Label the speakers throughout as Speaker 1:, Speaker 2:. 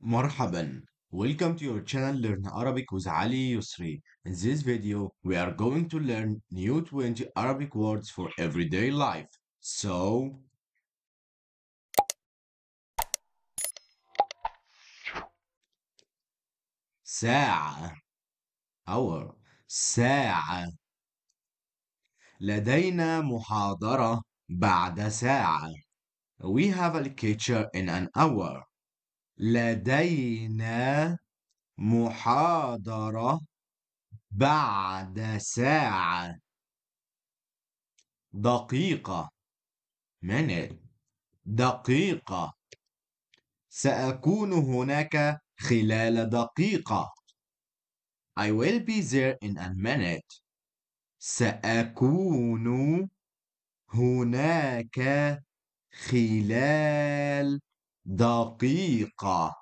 Speaker 1: مرحبًا. Welcome to your channel Learn Arabic with Ali Yusri. In this video, we are going to learn new 20 Arabic words for everyday life. So, ساعة hour ساعة لدينا محاضرة بعد ساعة We have a lecture in an hour لدينا محاضرة بعد ساعة دقيقة minute دقيقة سأكون هناك خلال دقيقة I will be there in a minute سأكون هناك خلال دقيقة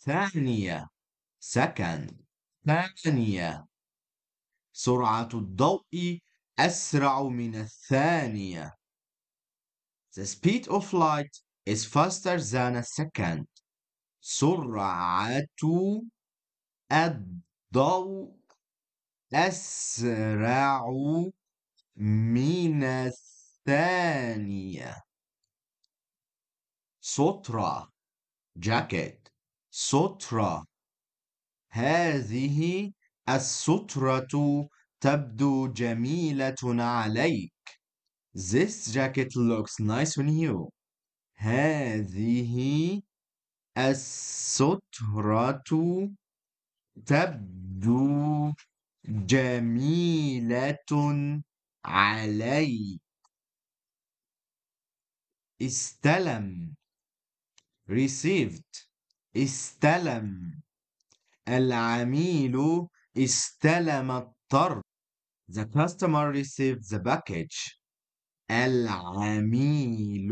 Speaker 1: ثانية سكن ثانية سرعة الضوء أسرع من الثانية The speed of light is faster than a second. سرعة الضوء أسرع من الثانية. سترة جاكيت سترة هذه السترة تبدو جميلة عليك This jacket looks nice on you هذه السترة تبدو جميلة عليك استلم received استلم العميل استلم الطرد The customer received the package العميل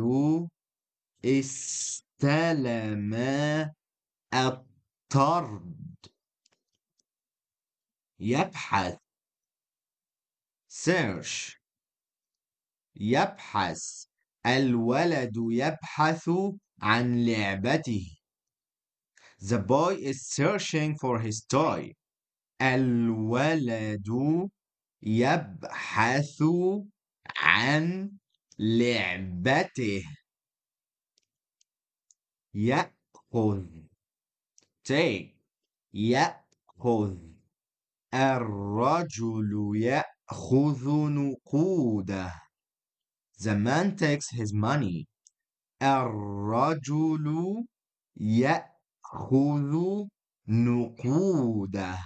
Speaker 1: استلم الطرد يبحث search يبحث الولد يبحث عن لعبته The boy is searching for his toy الولد يبحث عن لعبته يأخذ take يأخذ الرجل يأخذ نقوده The man takes his money الرجل يأخذ نقوده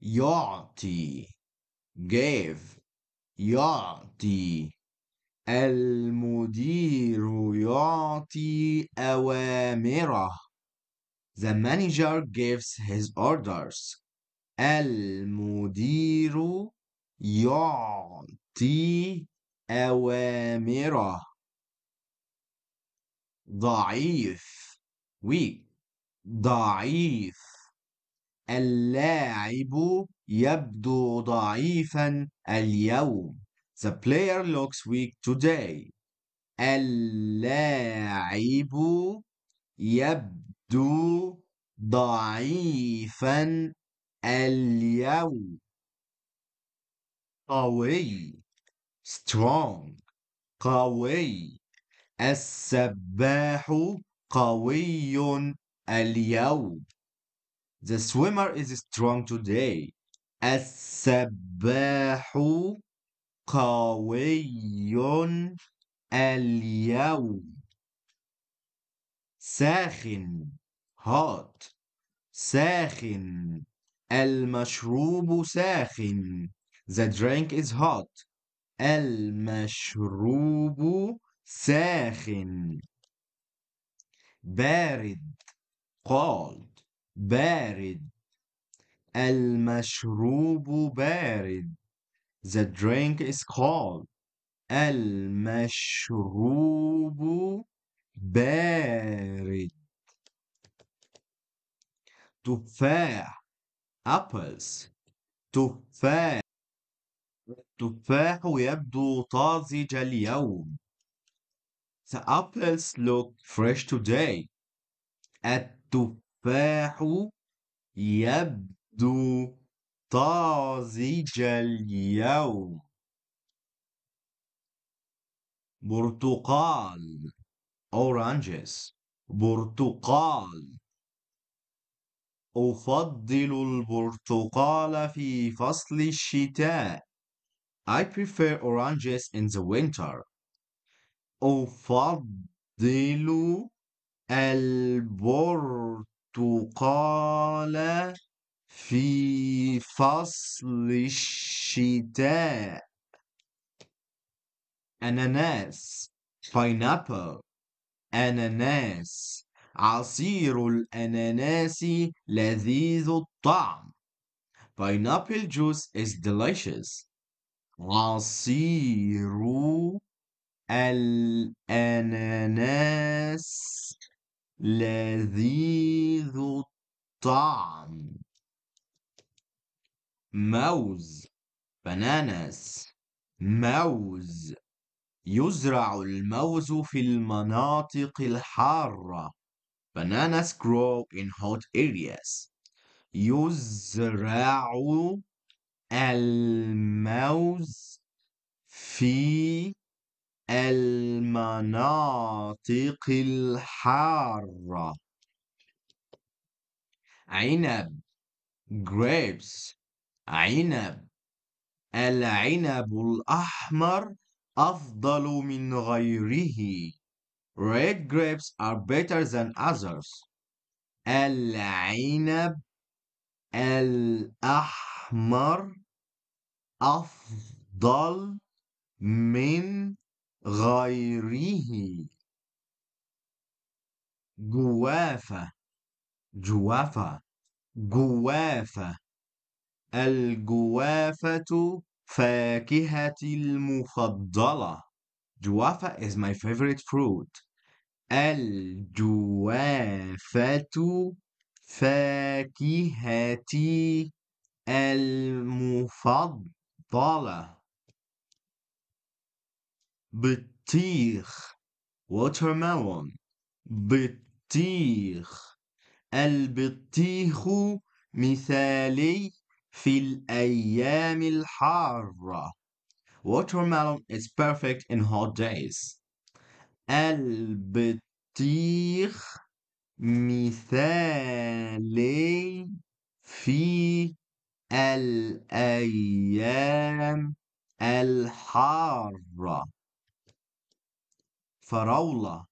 Speaker 1: يعطي give يعطي المدير يعطي أوامره The manager gives his orders المدير يعطي أوامره ضعيف وي ضعيف اللاعب يبدو ضعيفا اليوم The player looks weak today اللاعب يبدو ضعيفا اليوم قوي strong قوي السباح قوي اليوم The swimmer is strong today السباح قوي اليوم ساخن hot ساخن المشروب ساخن The drink is hot المشروب ساخن بارد cold بارد المشروب بارد the drink is cold المشروب بارد تفاح apples تفاح التفاح يبدو طازج اليوم The apples look fresh today. التفاح يبدو طازج اليوم. برتقال oranges برتقال أفضل البرتقال في فصل الشتاء. I prefer oranges in the winter. أفضل البرتقال في فصل الشتاء أناناس pineapple أناناس عصير الأناناس لذيذ الطعم pineapple juice is delicious عصير الأناناس لذيذ الطعم موز بناناس موز يزرع الموز في المناطق الحارة bananas grow in hot areas يزرع الموز في المناطق الحارة عنب grapes عنب العنب الأحمر أفضل من غيره red grapes are better than others العنب الأحمر أفضل من غيره جوافة جوافة جوافة الجوافة فاكهة المفضلة جوافة is my favorite fruit الجوافة فاكهتي المفضلة بطيخ watermelon بطيخ البطيخ مثالي في الأيام الحارة watermelon is perfect in hot days البطيخ مثالي في الأيام الحارة فراولة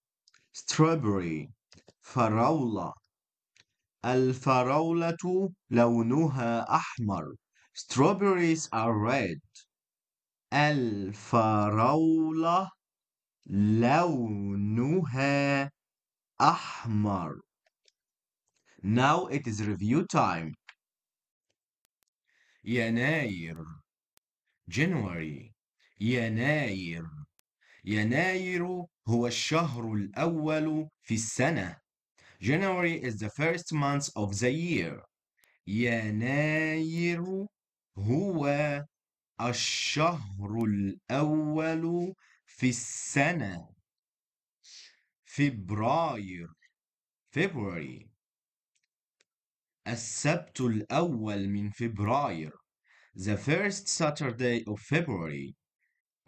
Speaker 1: strawberry فراولة الفراولة لونها أحمر strawberries are red الفراولة لونها أحمر Now it is review time يناير January يناير يناير هو الشهر الأول في السنة. January is the first month of the year. يناير هو الشهر الأول في السنة. فبراير February السبت الأول من فبراير The first Saturday of February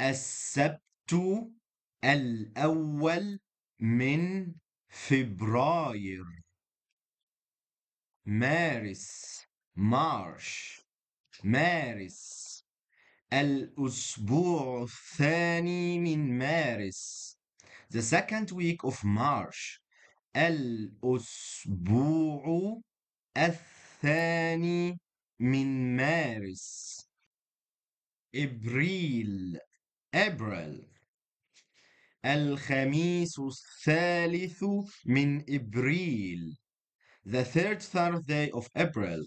Speaker 1: السبت الأول من فبراير مارس مارش مارس الأسبوع الثاني من مارس The second week of March الأسبوع الثاني من مارس إبريل April الخميس الثالث من إبريل the third Thursday of April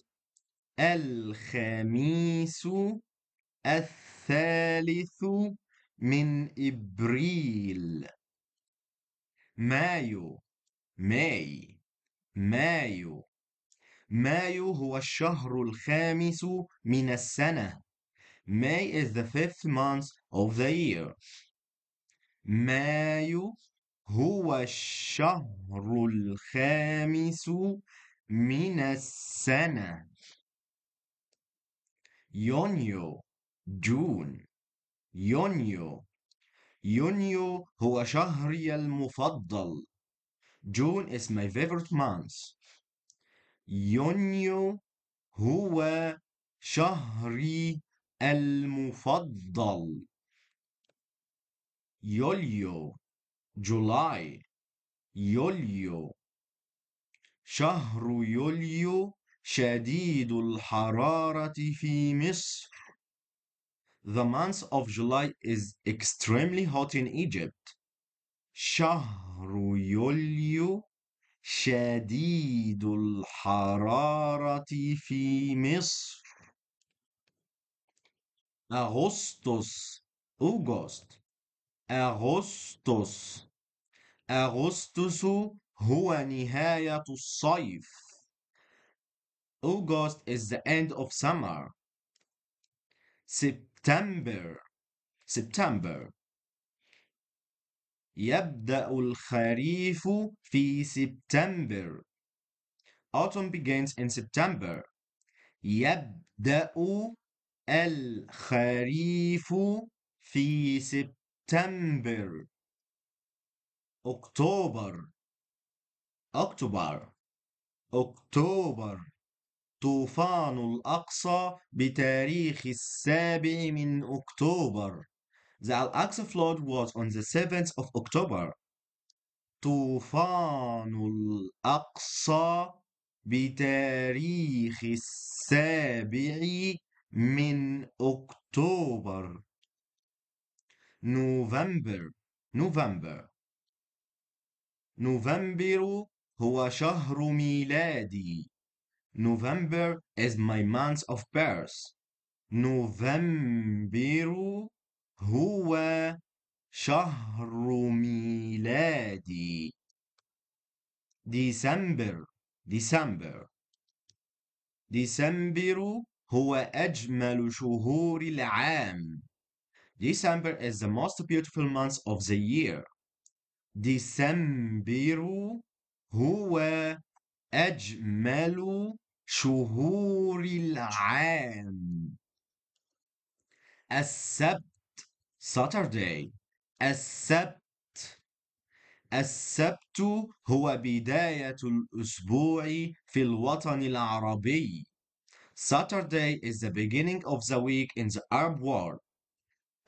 Speaker 1: الخميس الثالث من إبريل مايو ماي مايو مايو هو الشهر الخامس من السنة May is the fifth month of the year مايو هو الشهر الخامس من السنة يونيو جون يونيو يونيو هو شهري المفضل جون is my favorite month يونيو هو شهري المفضل يوليو July يوليو شهر يوليو شديد الحرارة في مصر The month of July is extremely hot in Egypt. شهر يوليو شديد الحرارة في مصر. Augustus, August. أغسطس أغسطس هو نهاية الصيف August is the end of summer September September يبدأ الخريف في سبتمبر Autumn begins in September يبدأ الخريف في سبتمبر سبتمبر أكتوبر أكتوبر أكتوبر طوفان الأقصى بتاريخ السابع من أكتوبر The Al-Aqsa flood was on the 7th of October. طوفان الأقصى بتاريخ السابع من أكتوبر نوفمبر نوفمبر نوفمبر هو شهر ميلادي نوفمبر is my month of birth نوفمبر هو شهر ميلادي ديسمبر ديسمبر ديسمبر هو أجمل شهور العام December is the most beautiful month of the year. ديسمبر هو أجمل شهور العام. السبت Saturday. السبت السبت هو بداية الأسبوع في الوطن العربي. Saturday is the beginning of the week in the Arab world.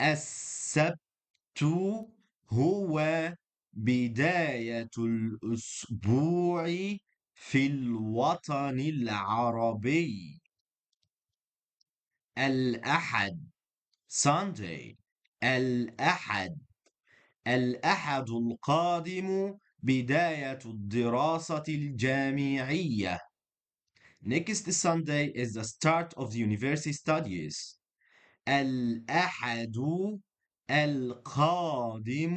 Speaker 1: السبت هو بداية الأسبوع في الوطن العربي الأحد Sunday الأحد الأحد القادم بداية الدراسة الجامعية Next Sunday is the start of the university studies. الأحد القادم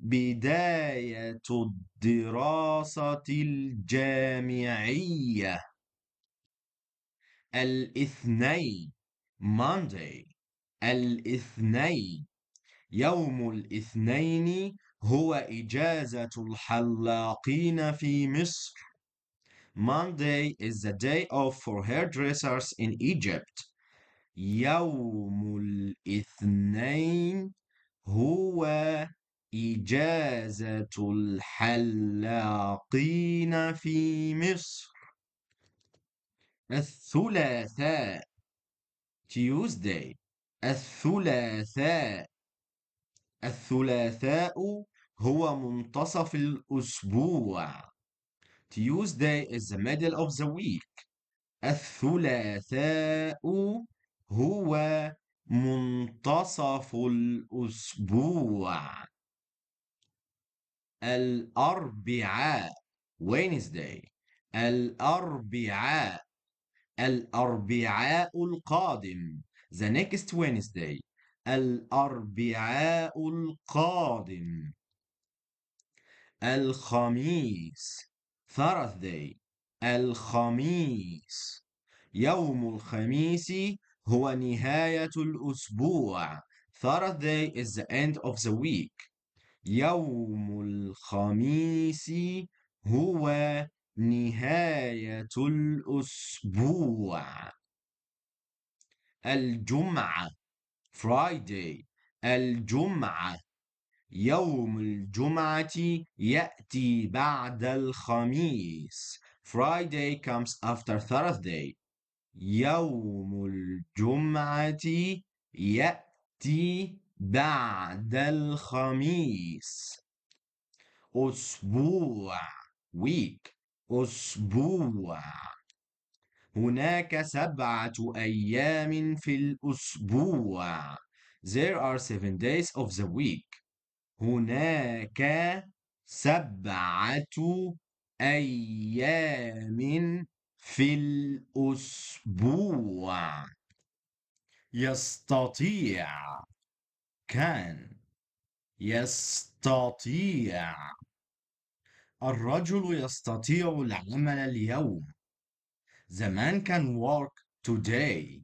Speaker 1: بداية الدراسة الجامعية الاثنين Monday الاثنين يوم الاثنين هو إجازة الحلاقين في مصر Monday is the day off for hairdressers in Egypt يوم الاثنين هو إجازة الحلاقين في مصر الثلاثاء Tuesday الثلاثاء الثلاثاء هو منتصف الأسبوع Tuesday is the middle of the week الثلاثاء هو منتصف الأسبوع الأربعاء Wednesday الأربعاء الأربعاء القادم The next Wednesday الأربعاء القادم الخميس Thursday الخميس يوم الخميس هو نهاية الأسبوع Thursday is the end of the week يوم الخميس هو نهاية الأسبوع الجمعة Friday الجمعة يوم الجمعة يأتي بعد الخميس Friday comes after Thursday يوم الجمعة يأتي بعد الخميس أسبوع week أسبوع هناك سبعة أيام في الأسبوع There are seven days of the week هناك سبعة أيام في الأسبوع يستطيع كان يستطيع الرجل يستطيع العمل اليوم زمان كان work today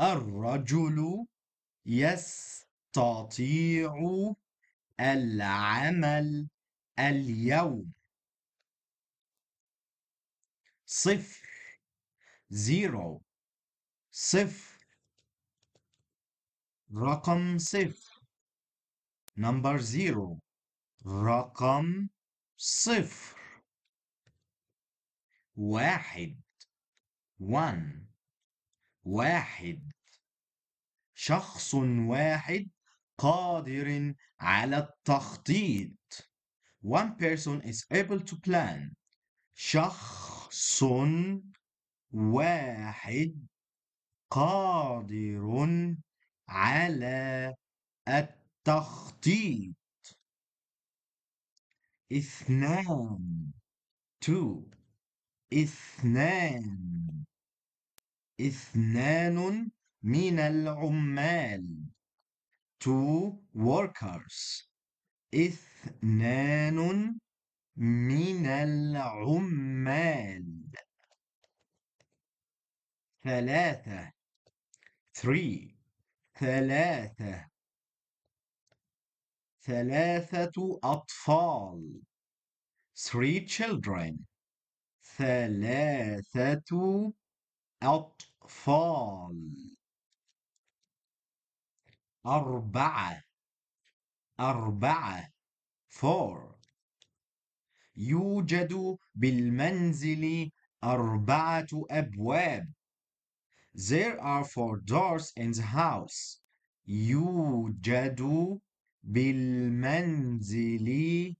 Speaker 1: الرجل يستطيع العمل اليوم صفر زيرو صفر رقم صفر نمبر زيرو رقم صفر واحد وان واحد شخص واحد قادر على التخطيط one person is able to plan شخص واحد قادر على التخطيط اثنان two اثنان اثنان من العمال two workers اثنان من العمال ثلاثة three ثلاثة ثلاثة أطفال three children ثلاثة أطفال أربعة أربعة four يوجد بالمنزل أربعة أبواب. There are four doors in the house. يوجد بالمنزل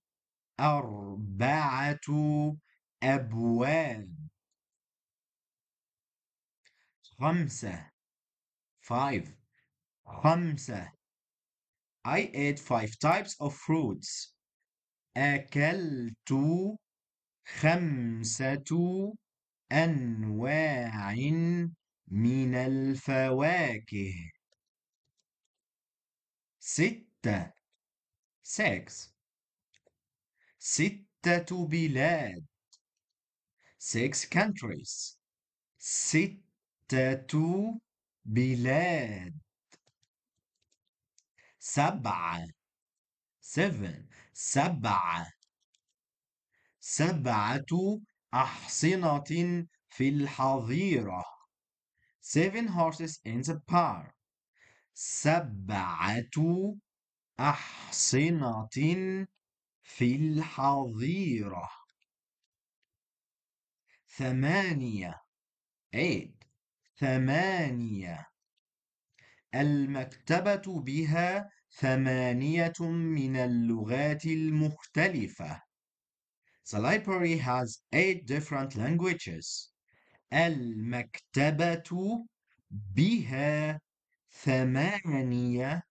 Speaker 1: أربعة أبواب. خمسة five خمسة I ate five types of fruits. أكلت خمسة أنواع من الفواكه ستة six ستة بلاد six countries ستة بلاد سبعة seven سبعة سبعة أحصنة في الحظيرة seven horses in the park سبعة أحصنة في الحظيرة ثمانية eight ثمانية المكتبة بها ثمانية من اللغات المختلفة. The library has eight different languages. المكتبة بها ثمانية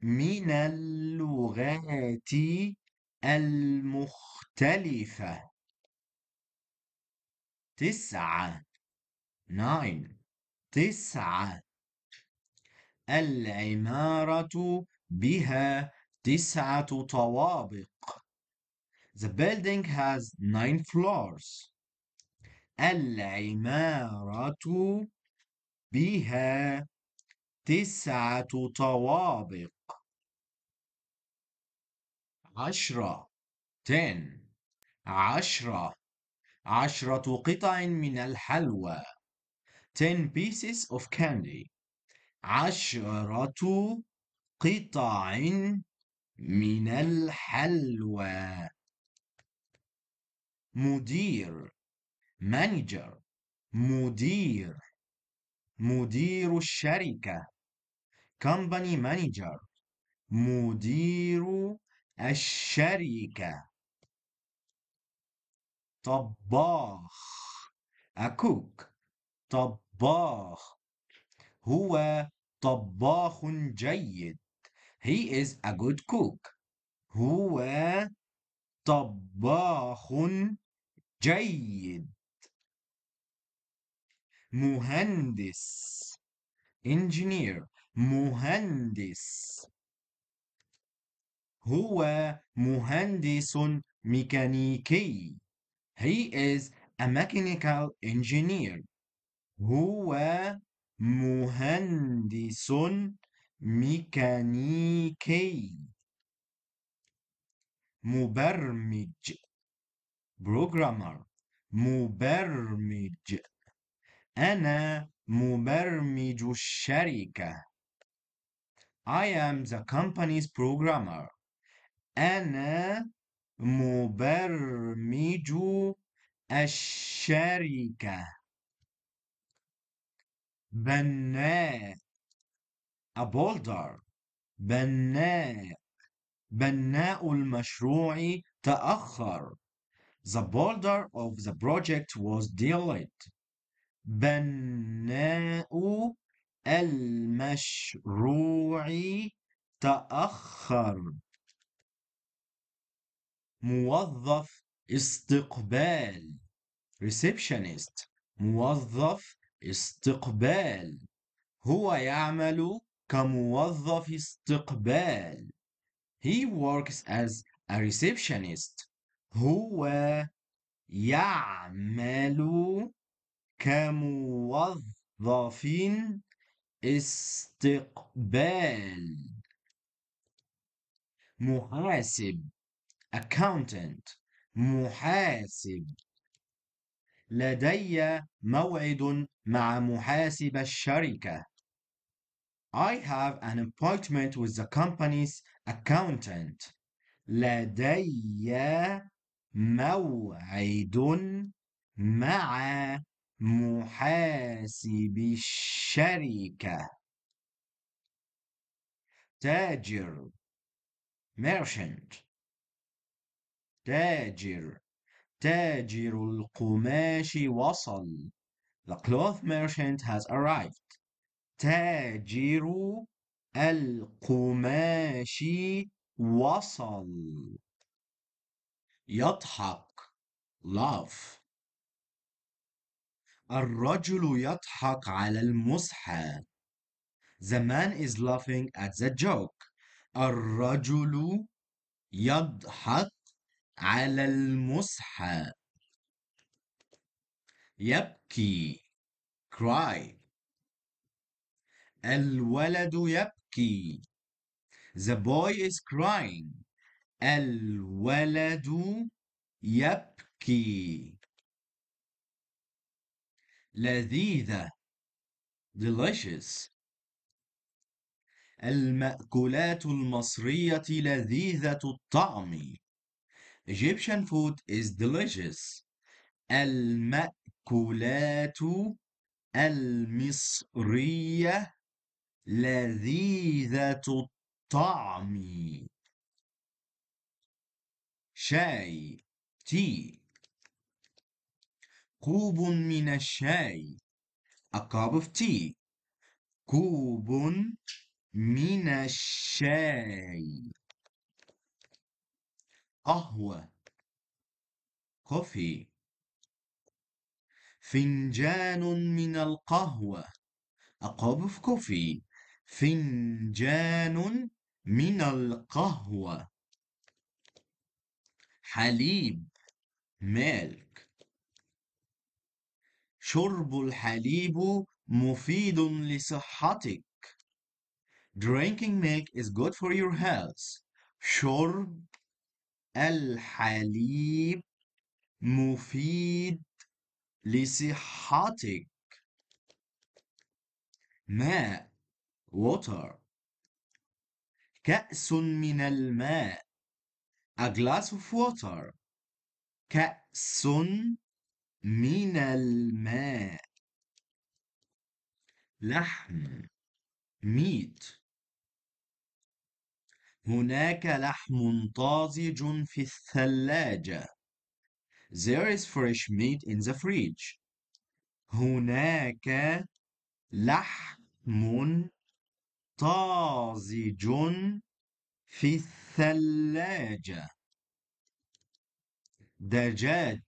Speaker 1: من اللغات المختلفة. تسعة nine تسعة العمارة بها تسعة طوابق. The building has nine floors. العمارة بها تسعة طوابق. عشرة ten عشرة عشرة قطع من الحلوى ten pieces of candy عشرة قطع من الحلوى مدير مانجر مدير مدير الشركة company manager مدير الشركة طباخ أكوك طباخ هو طباخ جيد He is a good cook. هو طباخ جيد. مهندس engineer مهندس هو مهندس ميكانيكي he is a mechanical engineer هو مهندس ميكانيكي مبرمج programmer مبرمج أنا مبرمج الشركة I am the company's programmer أنا مبرمج الشركة بناء a boulder بناء بناء المشروع تأخر The boulder of the project was delayed. بناء المشروع تأخر. موظف استقبال receptionist موظف استقبال هو يعمل كموظف استقبال he works as a receptionist هو يعمل كموظف استقبال محاسب accountant محاسب لدي موعد مع محاسب الشركة I have an appointment with the company's accountant. لدي موعد مع محاسب الشركة. تاجر merchant تاجر تاجر القماش وصل. The cloth merchant has arrived. تاجر القماش وصل يضحك laugh الرجل يضحك على المصحى The man is laughing at the joke الرجل يضحك على المصحى يبكي cry الولد يبكي The boy is crying الولد يبكي لذيذة delicious المأكولات المصرية لذيذة الطعم Egyptian food is delicious المأكولات المصرية لذيذة الطعم شاي تي كوب من الشاي a cup of tea كوب من الشاي قهوة coffee فنجان من القهوة a cup of coffee فنجان من القهوة حليب milk شرب الحليب مفيد لصحتك Drinking milk is good for your health. شرب الحليب مفيد لصحتك. ماء water كأس من الماء a glass of water كأس من الماء لحم meat هناك لحم طازج في الثلاجة There is fresh meat in the fridge هناك لحم طازج في الثلاجة دجاج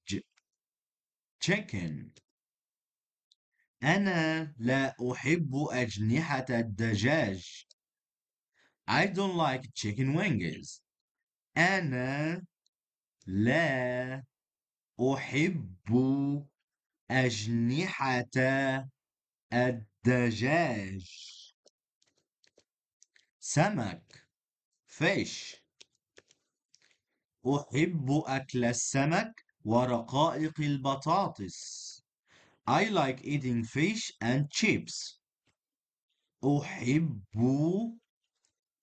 Speaker 1: chicken أنا لا أحب أجنحة الدجاج I don't like chicken wings أنا لا أحب أجنحة الدجاج سمك fish أحب أكل السمك ورقائق البطاطس I like eating fish and chips أحب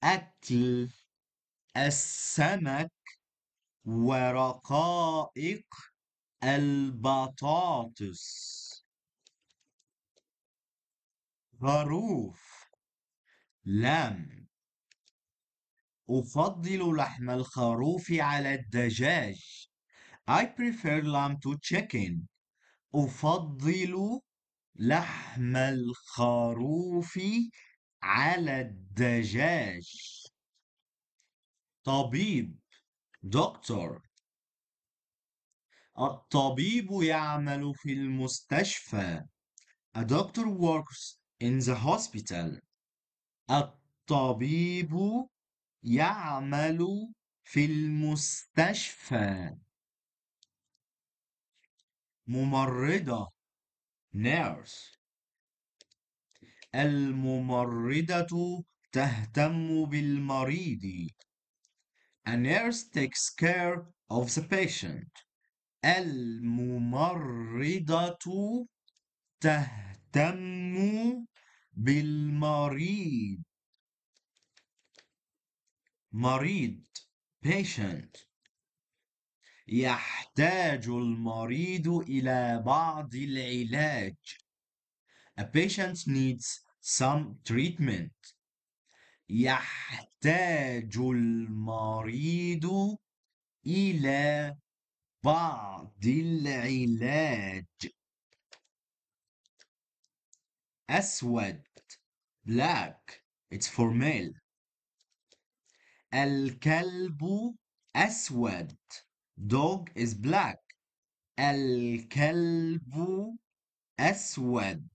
Speaker 1: أكل السمك ورقائق البطاطس ظروف لم أفضل لحم الخروف على الدجاج. I prefer lamb to chicken. أفضل لحم الخروف على الدجاج. طبيب دكتور الطبيب يعمل في المستشفى. A doctor works in the hospital. الطبيب يعمل في المستشفى ممرضة نيرس الممرضة تهتم بالمريض A nurse takes care of the patient الممرضة تهتم بالمريض مريض patient يحتاج المريض إلى بعض العلاج A patient needs some treatment يحتاج المريض إلى بعض العلاج أسود black it's for male الكلب أسود dog is black الكلب أسود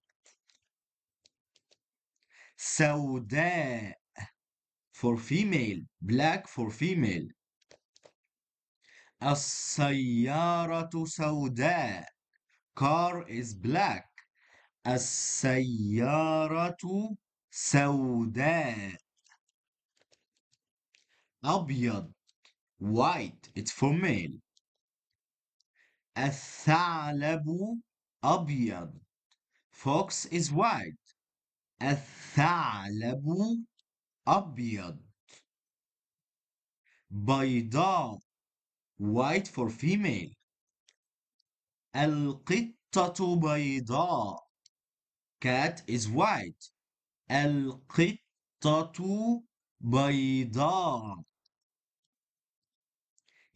Speaker 1: سوداء for female black for female السيارة سوداء car is black السيارة سوداء أبيض white it's for male الثعلب أبيض fox is white الثعلب أبيض بيضاء white for female القطة بيضاء cat is white القطة بيضاء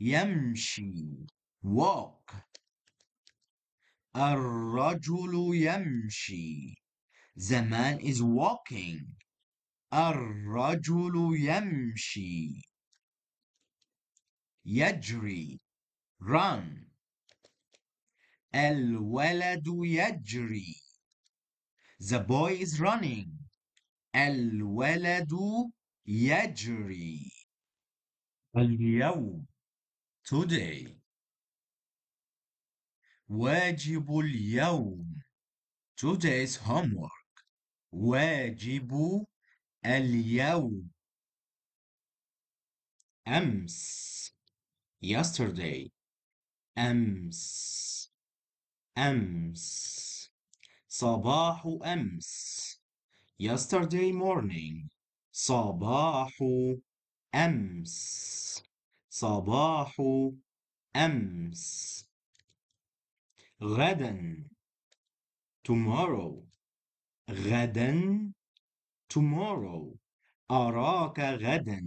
Speaker 1: يمشي walk الرجل يمشي the man is walking الرجل يمشي يجري run الولد يجري The boy is running الولد يجري اليوم today واجب اليوم today's homework واجب اليوم أمس yesterday أمس أمس صباح أمس yesterday morning صباح أمس صباح أمس غدا tomorrow غدا tomorrow أراك غدا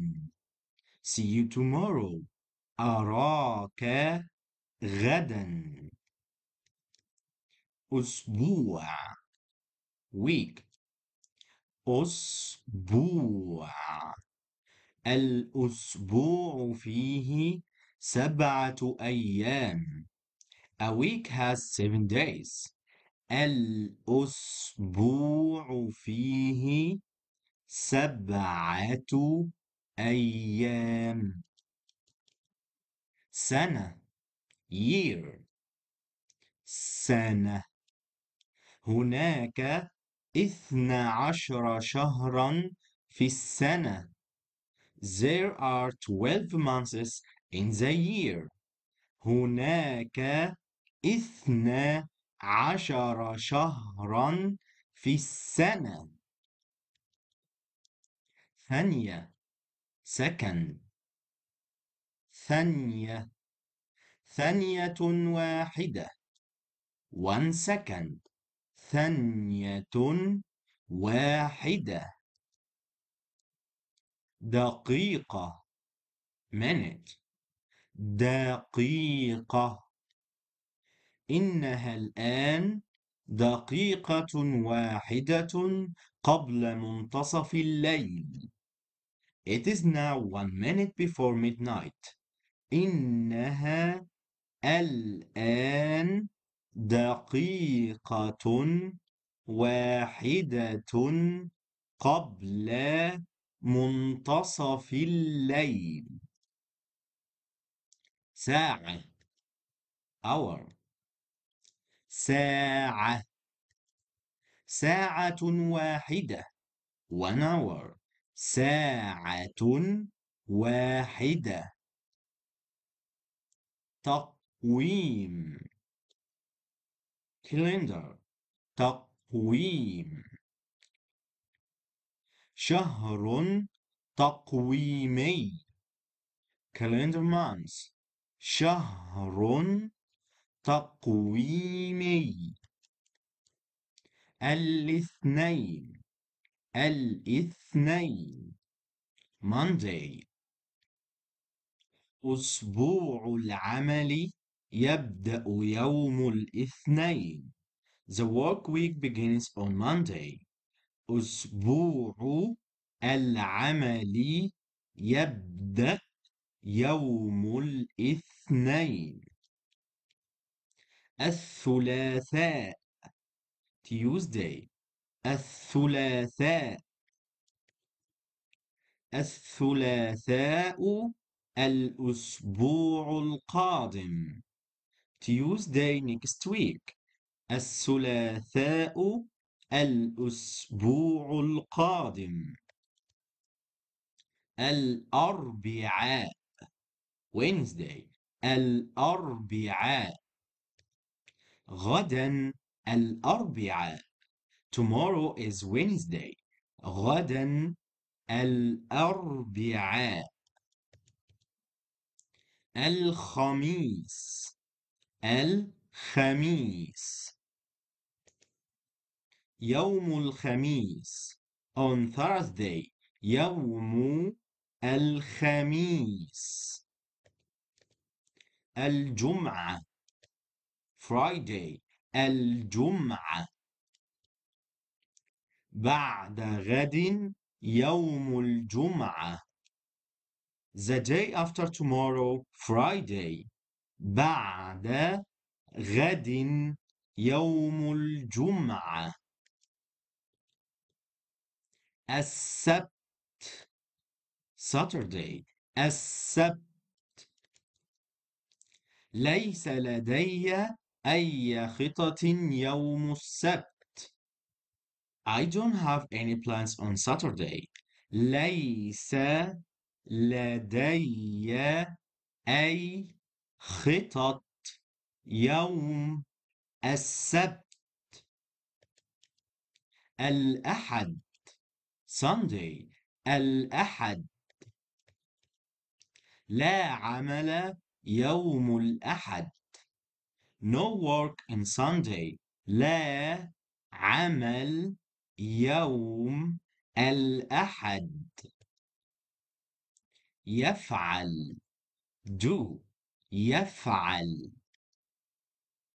Speaker 1: see you tomorrow أراك غدا أسبوع week أسبوع الأسبوع فيه سبعة أيام. A week has seven days. الأسبوع فيه سبعة أيام. سنة year سنة هناك اثنا عشر شهرا في السنة There are 12 months in the year. هناك اثنا عشر شهرا في السنة. ثانية سكن ثانية ثانية واحدة one second ثانية واحدة دقيقة minute دقيقة إنها الآن دقيقة واحدة قبل منتصف الليل. It is now one minute before midnight. إنها الآن دقيقة واحدة قبل منتصف الليل ساعة hour ساعة ساعة واحدة one hour ساعة واحدة تقويم calendar تقويم شهر تقويمي calendar months شهر تقويمي الاثنين الاثنين Monday أسبوع العمل يبدأ يوم الاثنين The work week begins on Monday أسبوع العمل يبدأ يوم الاثنين الثلاثاء Tuesday الثلاثاء الثلاثاء الأسبوع القادم Tuesday next week الثلاثاء الأسبوع القادم الأربعاء Wednesday الأربعاء غدا الأربعاء Tomorrow is Wednesday غدا الأربعاء الخميس الخميس يوم الخميس on Thursday يوم الخميس الجمعة Friday الجمعة بعد غد يوم الجمعة The day after tomorrow Friday بعد غد يوم الجمعة السبت Saturday السبت ليس لدي أي خطط يوم السبت I don't have any plans on Saturday ليس لدي أي خطط يوم السبت الأحد Sunday الأحد لا عمل يوم الأحد No work in Sunday لا عمل يوم الأحد يفعل do يفعل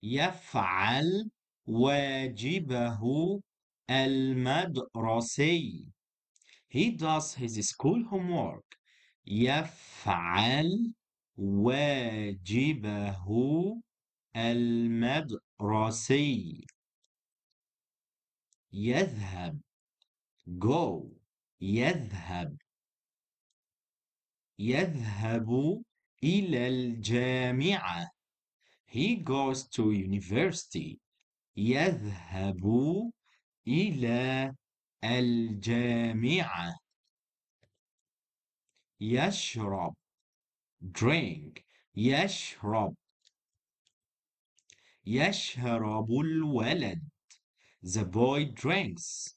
Speaker 1: يفعل واجبه المدرسي He does his school homework. يفعل واجبه المدرسي. يذهب go يذهب يذهب إلى الجامعة he goes to university يذهب إلى الجامعة يشرب drink يشرب يشرب الولد the boy drinks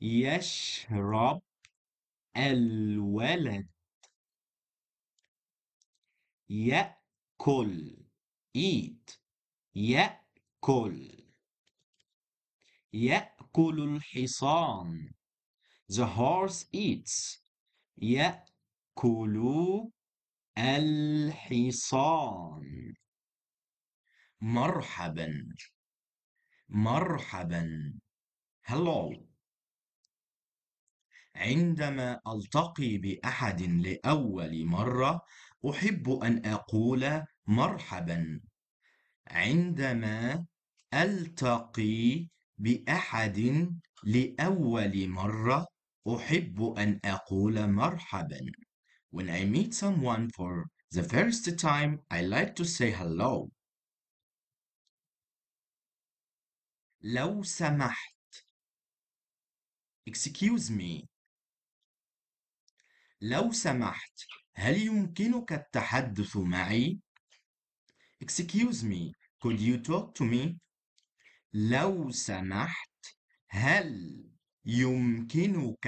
Speaker 1: يشرب الولد يأكل eat يأكل يأكل يأكل الحصان The horse eats يأكل الحصان مرحبا مرحبا hello عندما ألتقي بأحد لأول مرة أحب أن أقول مرحبا عندما ألتقي بأحد لأول مرة أحب أن أقول مرحبا When I meet someone for the first time I like to say hello لو سمحت Excuse me لو سمحت هل يمكنك التحدث معي؟ Excuse me, could you talk to me? لو سمحت هل يمكنك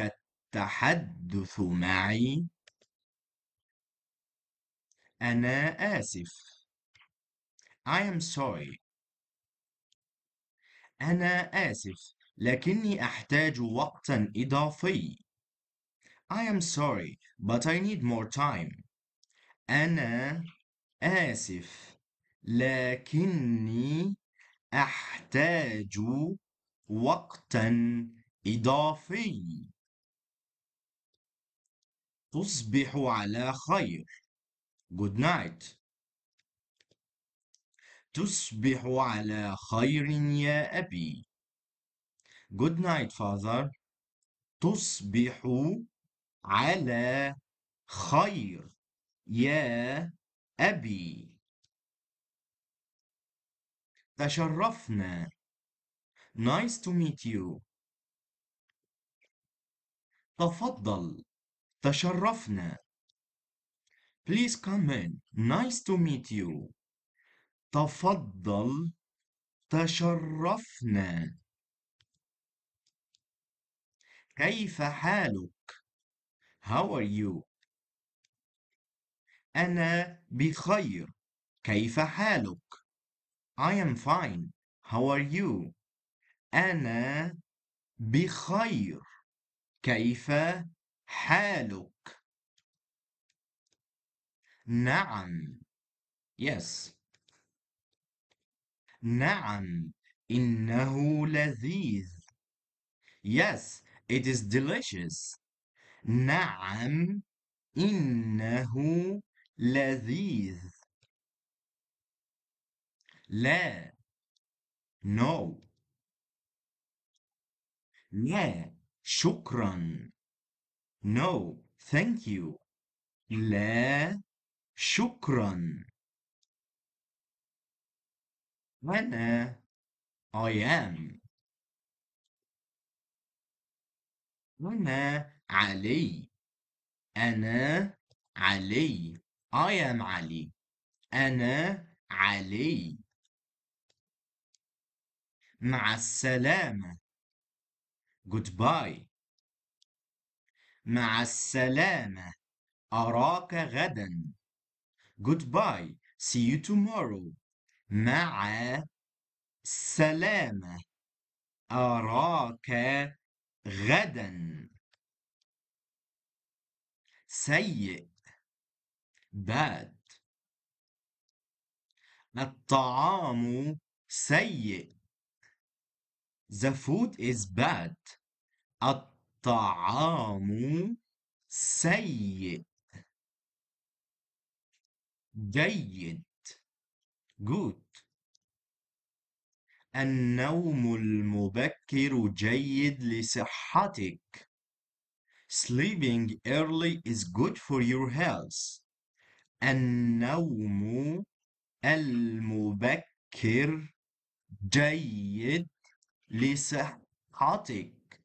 Speaker 1: التحدث معي أنا آسف I am sorry. أنا آسف، لكني أحتاج وقتا إضافي. I am sorry, but I need more time. أنا آسف، لكني أحتاج وقتا إضافي تصبح على خير good night تصبح على خير يا أبي good night father تصبح على خير يا أبي تشرفنا nice to meet you تفضل تشرفنا please come in nice to meet you تفضل تشرفنا كيف حالك how are you أنا بخير كيف حالك I am fine. How are you? أنا بخير. كيف حالك؟ نعم. Yes. نعم. إنه لذيذ. Yes, it is delicious. نعم. إنه لذيذ. لا no لا شكرا no thank you لا شكرا أنا I am أنا علي أنا علي I am علي أنا علي مع السلامة goodbye مع السلامة أراك غدا goodbye see you tomorrow مع السلامة أراك غدا سيء bad الطعام سيء The food is bad. الطعام سيء. جيد. Good. النوم المبكر جيد لصحتك. Sleeping early is good for your health. النوم المبكر جيد لصحتك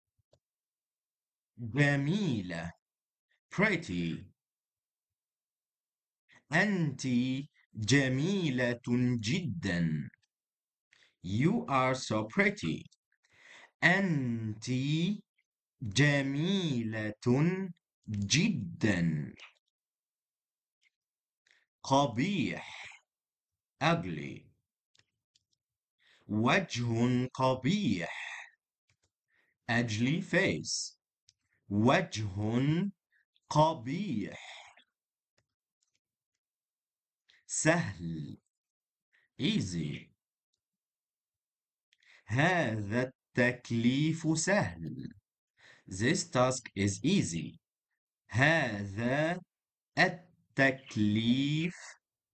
Speaker 1: جميلة pretty أنت جميلة جدا You are so pretty أنت جميلة جدا قبيح ugly وجه قبيح أجلي face وجه قبيح سهل easy هذا التكليف سهل this task is easy هذا التكليف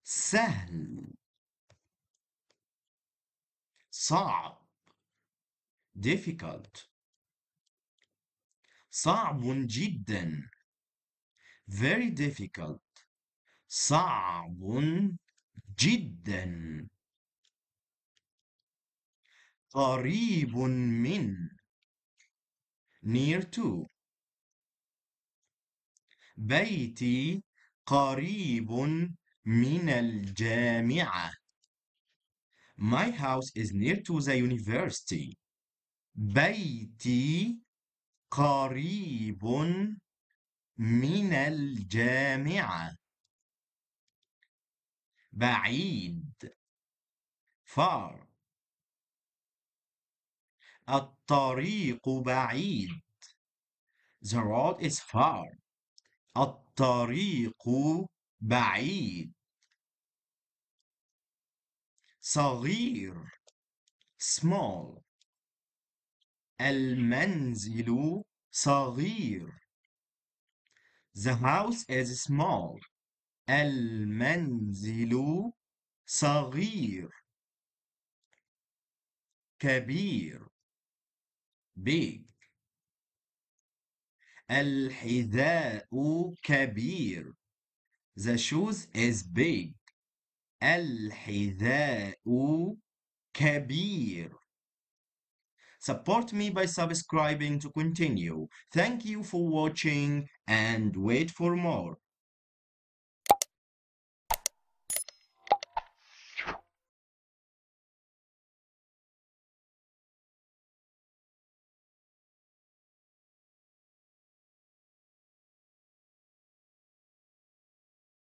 Speaker 1: سهل صعب difficult صعب جدا very difficult صعب جدا قريب من near to بيتي قريب من الجامعة My house is near to the university. بيتي قريب من الجامعة. بعيد far الطريق بعيد the road is far الطريق بعيد صغير small المنزل صغير The house is small المنزل صغير كبير big الحذاء كبير The shoes is big الحذاء كبير Support me by subscribing to continue. Thank you for watching and wait for more.